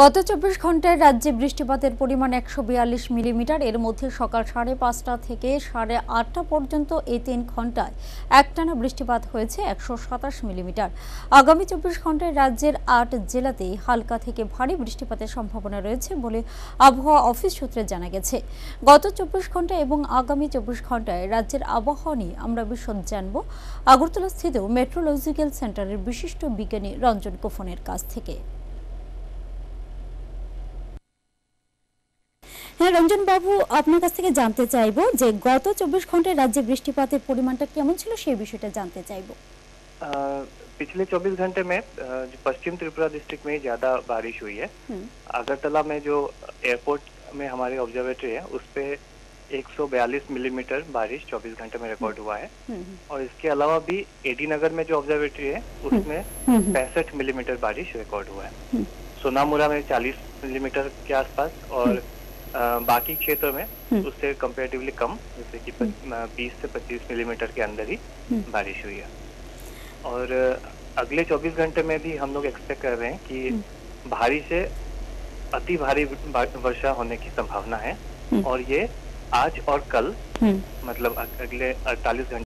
গত চব্বিশ ঘন্টায় রাজ্যে বৃষ্টিপাতের পরিমাণ একশো বিয়াল্লিশ মিলিমিটার এর মধ্যে সকাল সাড়ে পাঁচটা থেকে সাড়ে আটটা পর্যন্ত এই তিন ঘন্টায় একটানা বৃষ্টিপাত হয়েছে একশো সাতাশ মিলিমিটার আগামী চব্বিশ ঘন্টায় রাজ্যের আট জেলাতেই হালকা থেকে ভারী বৃষ্টিপাতের সম্ভাবনা রয়েছে বলে আবহাওয়া অফিস সূত্রে জানা গেছে গত চব্বিশ ঘন্টা এবং আগামী চব্বিশ ঘন্টায় রাজ্যের আবহাওয়া নিয়ে আমরা বিশদ জানব আগরতলাস্থিত মেট্রোলজিক্যাল সেন্টারের বিশিষ্ট বিজ্ঞানী রঞ্জন কোফনের কাছ থেকে হ্যাঁ রঞ্জন বাবু আপনার কাছ থেকে জানতে চাইবো যে গত চব্বিশ ঘন্টায় রাজ্যে বৃষ্টিপাতের পরিমাণটা কেমন ছিল সেই বিষয়টা জানতে চাইবো पिछले 24 घंटे में पश्चिम त्रिपुरा डिस्ट्रिक्ट में ज्यादा बारिश हुई है अगरतला में जो एयरपोर्ट में हमारी ऑब्जर्वेटरी है उस पर एक मिलीमीटर mm बारिश 24 घंटे में रिकॉर्ड हुआ है और इसके अलावा भी एडी नगर में जो ऑब्जर्वेटरी है उसमें पैंसठ मिलीमीटर mm बारिश रिकॉर्ड हुआ है सोनामुरा में 40 मिलीमीटर mm के आसपास और बाकी क्षेत्रों में हम्म। उससे कंपेरेटिवली कम जैसे कि 20 हम्म। से 25 मिलीमीटर के अंदर ही हम्म। बारिश हुई है और अगले 24 घंटे में भी हम लोग एक्सपेक्ट कर रहे हैं कि भारी से अति भारी वर्षा होने की संभावना है और ये आज और कल मतलब अगले 48 घंटे